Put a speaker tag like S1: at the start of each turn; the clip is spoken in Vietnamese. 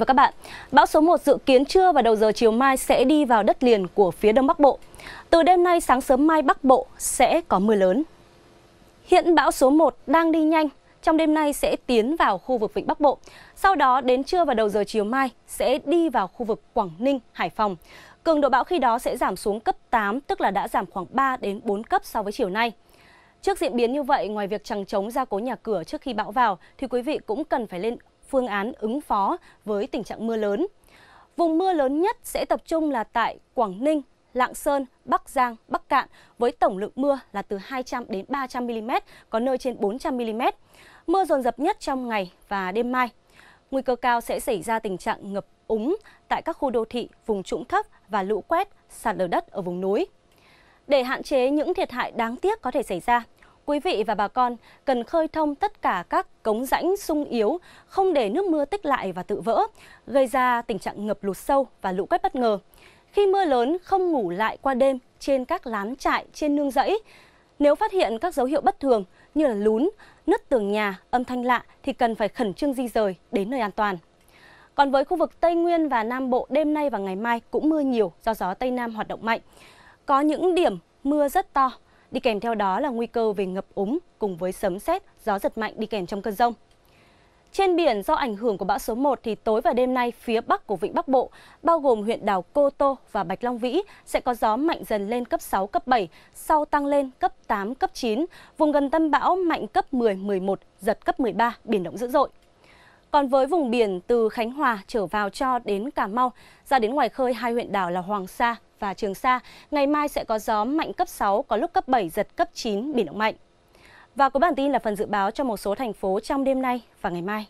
S1: và các bạn, bão số 1 dự kiến trưa và đầu giờ chiều mai sẽ đi vào đất liền của phía Đông Bắc Bộ. Từ đêm nay sáng sớm mai Bắc Bộ sẽ có mưa lớn. Hiện bão số 1 đang đi nhanh, trong đêm nay sẽ tiến vào khu vực Vịnh Bắc Bộ. Sau đó đến trưa và đầu giờ chiều mai sẽ đi vào khu vực Quảng Ninh, Hải Phòng. Cường độ bão khi đó sẽ giảm xuống cấp 8, tức là đã giảm khoảng 3 đến 4 cấp so với chiều nay. Trước diễn biến như vậy, ngoài việc chẳng chống gia cố nhà cửa trước khi bão vào, thì quý vị cũng cần phải lên phương án ứng phó với tình trạng mưa lớn. Vùng mưa lớn nhất sẽ tập trung là tại Quảng Ninh, Lạng Sơn, Bắc Giang, Bắc Cạn với tổng lượng mưa là từ 200 đến 300 mm, có nơi trên 400 mm. Mưa dồn dập nhất trong ngày và đêm mai. Nguy cơ cao sẽ xảy ra tình trạng ngập úng tại các khu đô thị, vùng trũng thấp và lũ quét, sạt lở đất ở vùng núi. Để hạn chế những thiệt hại đáng tiếc có thể xảy ra, Quý vị và bà con cần khơi thông tất cả các cống rãnh sung yếu, không để nước mưa tích lại và tự vỡ, gây ra tình trạng ngập lụt sâu và lũ quét bất ngờ. Khi mưa lớn không ngủ lại qua đêm trên các lán trại trên nương rẫy, nếu phát hiện các dấu hiệu bất thường như là lún, nứt tường nhà, âm thanh lạ thì cần phải khẩn trương di rời đến nơi an toàn. Còn với khu vực Tây Nguyên và Nam Bộ đêm nay và ngày mai cũng mưa nhiều do gió Tây Nam hoạt động mạnh. Có những điểm mưa rất to, đi kèm theo đó là nguy cơ về ngập úng cùng với sấm sét, gió giật mạnh đi kèm trong cơn rông. Trên biển do ảnh hưởng của bão số 1 thì tối và đêm nay phía bắc của vịnh Bắc Bộ, bao gồm huyện đảo Cô Tô và Bạch Long Vĩ sẽ có gió mạnh dần lên cấp 6 cấp 7, sau tăng lên cấp 8 cấp 9, vùng gần tâm bão mạnh cấp 10 11, giật cấp 13, biển động dữ dội. Còn với vùng biển từ Khánh Hòa trở vào cho đến Cà Mau, ra đến ngoài khơi hai huyện đảo là Hoàng Sa và Trường Sa, ngày mai sẽ có gió mạnh cấp 6, có lúc cấp 7, giật cấp 9, biển động mạnh. Và cuối bản tin là phần dự báo cho một số thành phố trong đêm nay và ngày mai.